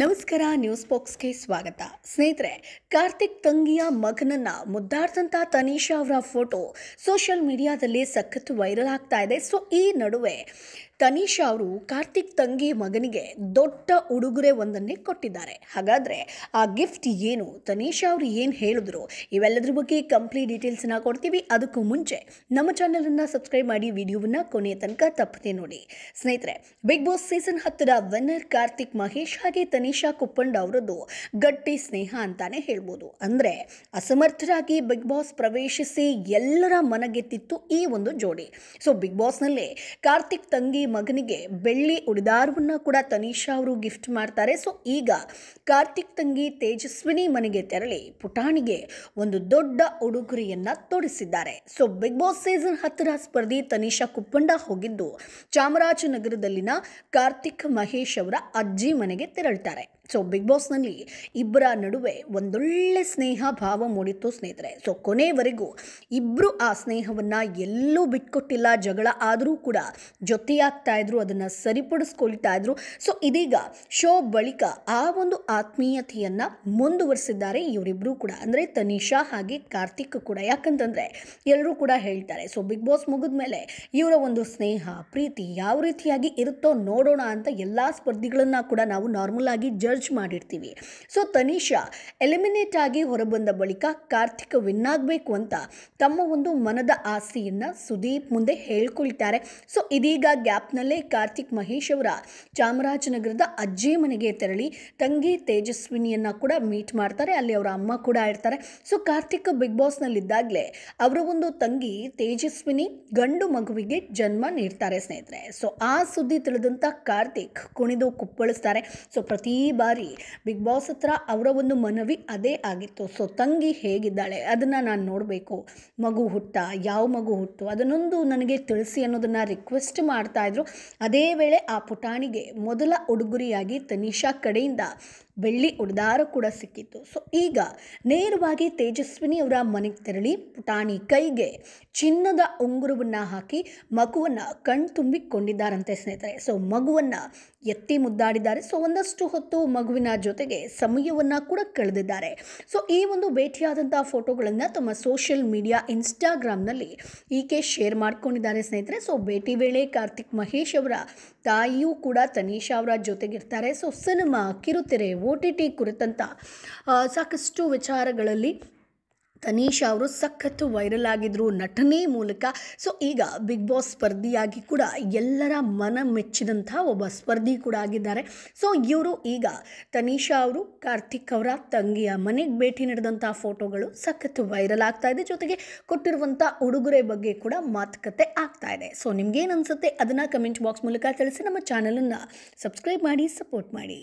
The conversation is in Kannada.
ನಮಸ್ಕಾರ ನ್ಯೂಸ್ ಬಾಕ್ಸ್ಗೆ ಸ್ವಾಗತ ಸ್ನೇಹಿತರೆ ಕಾರ್ತಿಕ್ ತಂಗಿಯ ಮಗನನ್ನ ಮುದ್ದಾಡ್ದಂಥ ತನೀಶಾ ಅವರ ಫೋಟೋ ಸೋಷಿಯಲ್ ಮೀಡಿಯಾದಲ್ಲಿ ಸಖತ್ ವೈರಲ್ ಆಗ್ತಾ ಇದೆ ಸೊ ಈ ನಡುವೆ ತನಿಷಾ ಅವರು ಕಾರ್ತಿಕ್ ತಂಗಿ ಮಗನಿಗೆ ದೊಡ್ಡ ಉಡುಗೊರೆ ಒಂದನ್ನೇ ಕೊಟ್ಟಿದ್ದಾರೆ ಹಾಗಾದರೆ ಆ ಗಿಫ್ಟ್ ಏನು ತನಿಷಾ ಅವರು ಏನು ಹೇಳಿದ್ರು ಇವೆಲ್ಲದ್ರ ಬಗ್ಗೆ ಕಂಪ್ಲೀಟ್ ಡೀಟೇಲ್ಸ್ನ ಕೊಡ್ತೀವಿ ಅದಕ್ಕೂ ಮುಂಚೆ ನಮ್ಮ ಚಾನಲನ್ನು ಸಬ್ಸ್ಕ್ರೈಬ್ ಮಾಡಿ ವಿಡಿಯೋವನ್ನು ಕೊನೆಯ ತನಕ ತಪ್ಪದೆ ನೋಡಿ ಸ್ನೇಹಿತರೆ ಬಿಗ್ ಬಾಸ್ ಸೀಸನ್ ಹತ್ತರ ವಿನ್ನರ್ ಕಾರ್ತಿಕ್ ಮಹೇಶ್ ಹಾಗೆ ತನಿಷಾ ಕುಪ್ಪಂಡ ಅವರದ್ದು ಗಟ್ಟಿ ಸ್ನೇಹ ಅಂತಾನೆ ಹೇಳ್ಬೋದು ಅಂದರೆ ಅಸಮರ್ಥರಾಗಿ ಬಿಗ್ ಬಾಸ್ ಪ್ರವೇಶಿಸಿ ಎಲ್ಲರ ಮನಗೆತ್ತಿತ್ತು ಈ ಒಂದು ಜೋಡಿ ಸೊ ಬಿಗ್ ಬಾಸ್ನಲ್ಲಿ ಕಾರ್ತಿಕ್ ತಂಗಿ ಮಗನಿಗೆ ಬೆಳ್ಳಿ ಉಡಿದಾರವನ್ನ ಕೂಡ ತನೀಶಾ ಅವರು ಗಿಫ್ಟ್ ಮಾಡ್ತಾರೆ ಸೊ ಈಗ ಕಾರ್ತಿಕ್ ತಂಗಿ ತೇಜಸ್ವಿನಿ ಮನೆಗೆ ತೆರಳಿ ಪುಟಾಣಿಗೆ ಒಂದು ದೊಡ್ಡ ಉಡುಗೊರೆಯನ್ನ ತೊಡಿಸಿದ್ದಾರೆ ಸೊ ಬಿಗ್ ಬಾಸ್ ಸೀಸನ್ ಹತ್ತಿರ ಸ್ಪರ್ಧಿ ತನಿಷಾ ಕುಪ್ಪಂಡ ಹೋಗಿದ್ದು ಚಾಮರಾಜನಗರದಲ್ಲಿನ ಕಾರ್ತಿಕ್ ಮಹೇಶ್ ಅವರ ಅಜ್ಜಿ ಮನೆಗೆ ತೆರಳ್ತಾರೆ ಸೊ ಬಿಗ್ ಬಾಸ್ನಲ್ಲಿ ಇಬ್ಬರ ನಡುವೆ ಒಂದೊಳ್ಳೆ ಸ್ನೇಹ ಭಾವ ಮೂಡಿತ್ತು ಸ್ನೇಹಿತರೆ ಸೊ ಕೊನೆವರೆಗೂ ಇಬ್ಬರು ಆ ಸ್ನೇಹವನ್ನು ಎಲ್ಲೂ ಬಿಟ್ಕೊಟ್ಟಿಲ್ಲ ಜಗಳ ಆದರೂ ಕೂಡ ಜೊತೆಯಾಗ್ತಾ ಇದ್ರು ಅದನ್ನು ಸರಿಪಡಿಸ್ಕೊಳ್ತಾ ಇದ್ರು ಸೊ ಇದೀಗ ಶೋ ಬಳಿಕ ಆ ಒಂದು ಆತ್ಮೀಯತೆಯನ್ನು ಮುಂದುವರಿಸಿದ್ದಾರೆ ಇವರಿಬ್ಬರು ಕೂಡ ಅಂದರೆ ತನಿಷಾ ಹಾಗೆ ಕಾರ್ತಿಕ್ ಕೂಡ ಯಾಕಂತಂದರೆ ಎಲ್ಲರೂ ಕೂಡ ಹೇಳ್ತಾರೆ ಸೊ ಬಿಗ್ ಬಾಸ್ ಮುಗಿದ ಮೇಲೆ ಇವರ ಒಂದು ಸ್ನೇಹ ಪ್ರೀತಿ ಯಾವ ರೀತಿಯಾಗಿ ಇರುತ್ತೋ ನೋಡೋಣ ಅಂತ ಎಲ್ಲ ಸ್ಪರ್ಧಿಗಳನ್ನು ಕೂಡ ನಾವು ನಾರ್ಮಲ್ ಆಗಿ ಸರ್ಚ್ ಮಾಡಿರ್ತೀವಿ ಸೊ ತನಿಷಾ ಎಲಿಮಿನೇಟ್ ಆಗಿ ಹೊರಬಂದ ಬಳಿಕ ಕಾರ್ತಿಕ್ ವಿನ್ ಆಗಬೇಕು ಅಂತ ತಮ್ಮ ಒಂದು ಮನದ ಆಸೆಯನ್ನು ಸುದೀಪ್ ಮುಂದೆ ಹೇಳ್ಕೊಳ್ತಾರೆ ಸೊ ಇದೀಗ ಗ್ಯಾಪ್ನಲ್ಲೇ ಕಾರ್ತಿಕ್ ಮಹೇಶ್ ಅವರ ಚಾಮರಾಜನಗರದ ಅಜ್ಜಿ ಮನೆಗೆ ತೆರಳಿ ತಂಗಿ ತೇಜಸ್ವಿನಿಯನ್ನು ಕೂಡ ಮೀಟ್ ಮಾಡ್ತಾರೆ ಅಲ್ಲಿ ಅವರ ಅಮ್ಮ ಕೂಡ ಇರ್ತಾರೆ ಸೊ ಕಾರ್ತಿಕ್ ಬಿಗ್ ಬಾಸ್ನಲ್ಲಿದ್ದಾಗಲೇ ಅವರ ಒಂದು ತಂಗಿ ತೇಜಸ್ವಿನಿ ಗಂಡು ಮಗುವಿಗೆ ಜನ್ಮ ನೀಡ್ತಾರೆ ಸ್ನೇಹಿತರೆ ಸೊ ಆ ಸುದ್ದಿ ತಿಳಿದಂಥ ಕಾರ್ತಿಕ್ ಕುಣಿದು ಕುಪ್ಪಳಿಸ್ತಾರೆ ಸೊ ಪ್ರತಿ ಬಾರಿ ಬಿಗ್ ಬಾಸ್ ಹತ್ರ ಅವರ ಒಂದು ಮನವಿ ಅದೇ ಆಗಿತ್ತು ಸೊ ತಂಗಿ ಹೇಗಿದ್ದಾಳೆ ಅದನ್ನು ನಾನು ನೋಡಬೇಕು ಮಗು ಹುಟ್ಟ ಯಾವ ಮಗು ಹುಟ್ಟು ಅದನ್ನೊಂದು ನನಗೆ ತಿಳಿಸಿ ಅನ್ನೋದನ್ನು ರಿಕ್ವೆಸ್ಟ್ ಮಾಡ್ತಾಯಿದ್ರು ಅದೇ ವೇಳೆ ಆ ಪುಟಾಣಿಗೆ ಮೊದಲ ಉಡುಗುರಿಯಾಗಿ ತನಿಷಾ ಕಡೆಯಿಂದ ಬೆಳ್ಳಿ ಉಡದಾರ ಕೂಡ ಸಿಕ್ಕಿತ್ತು ಸೊ ಈಗ ನೇರವಾಗಿ ತೇಜಸ್ವಿನಿ ಅವರ ಮನೆಗೆ ತೆರಳಿ ಪುಟಾಣಿ ಕೈಗೆ ಚಿನ್ನದ ಉಂಗುರವನ್ನು ಹಾಕಿ ಮಗುವನ್ನು ತುಂಬಿಕೊಂಡಿದ್ದಾರಂತೆ ಸ್ನೇಹಿತರೆ ಸೊ ಮಗುವನ್ನು ಎತ್ತಿ ಮುದ್ದಾಡಿದ್ದಾರೆ ಸೊ ಒಂದಷ್ಟು ಹೊತ್ತು ಮಗುವಿನ ಜೊತೆಗೆ ಸಮಯವನ್ನು ಕೂಡ ಕಳೆದಿದ್ದಾರೆ ಸೊ ಈ ಒಂದು ಭೇಟಿಯಾದಂಥ ಫೋಟೋಗಳನ್ನು ತಮ್ಮ ಸೋಷಿಯಲ್ ಮೀಡಿಯಾ ಇನ್ಸ್ಟಾಗ್ರಾಮ್ನಲ್ಲಿ ಈಕೆ ಶೇರ್ ಮಾಡ್ಕೊಂಡಿದ್ದಾರೆ ಸ್ನೇಹಿತರೆ ಸೊ ಭೇಟಿ ವೇಳೆ ಕಾರ್ತಿಕ್ ಮಹೇಶ್ ಅವರ ತಾಯಿಯೂ ಕೂಡ ತನೀಶಾ ಅವರ ಜೊತೆಗಿರ್ತಾರೆ ಸೊ ಸಿನಿಮಾ ಕಿರುತೆರೆ ಒ ಟಿ ಟಿ ಕುರಿತಂಥ ಸಾಕಷ್ಟು ವಿಚಾರಗಳಲ್ಲಿ ತನೀಶಾ ಅವರು ಸಖತ್ತು ವೈರಲ್ ಆಗಿದ್ರು ನಟನೆ ಮೂಲಕ ಸೊ ಈಗ ಬಿಗ್ ಬಾಸ್ ಸ್ಪರ್ಧಿಯಾಗಿ ಕೂಡ ಎಲ್ಲರ ಮನ ಮೆಚ್ಚಿದಂಥ ಒಬ್ಬ ಸ್ಪರ್ಧಿ ಕೂಡ ಆಗಿದ್ದಾರೆ ಸೊ ಇವರು ಈಗ ತನೀಶಾ ಅವರು ಕಾರ್ತಿಕ್ ಅವರ ತಂಗಿಯ ಮನೆಗೆ ಭೇಟಿ ನೀಡಿದಂಥ ಫೋಟೋಗಳು ಸಖತ್ತು ವೈರಲ್ ಆಗ್ತಾ ಇದೆ ಜೊತೆಗೆ ಕೊಟ್ಟಿರುವಂಥ ಉಡುಗೊರೆ ಬಗ್ಗೆ ಕೂಡ ಮಾತುಕತೆ ಆಗ್ತಾ ಇದೆ ಸೊ ನಿಮ್ಗೇನು ಅನಿಸುತ್ತೆ ಅದನ್ನು ಕಮೆಂಟ್ ಬಾಕ್ಸ್ ಮೂಲಕ ತಿಳಿಸಿ ನಮ್ಮ ಚಾನಲನ್ನು ಸಬ್ಸ್ಕ್ರೈಬ್ ಮಾಡಿ ಸಪೋರ್ಟ್ ಮಾಡಿ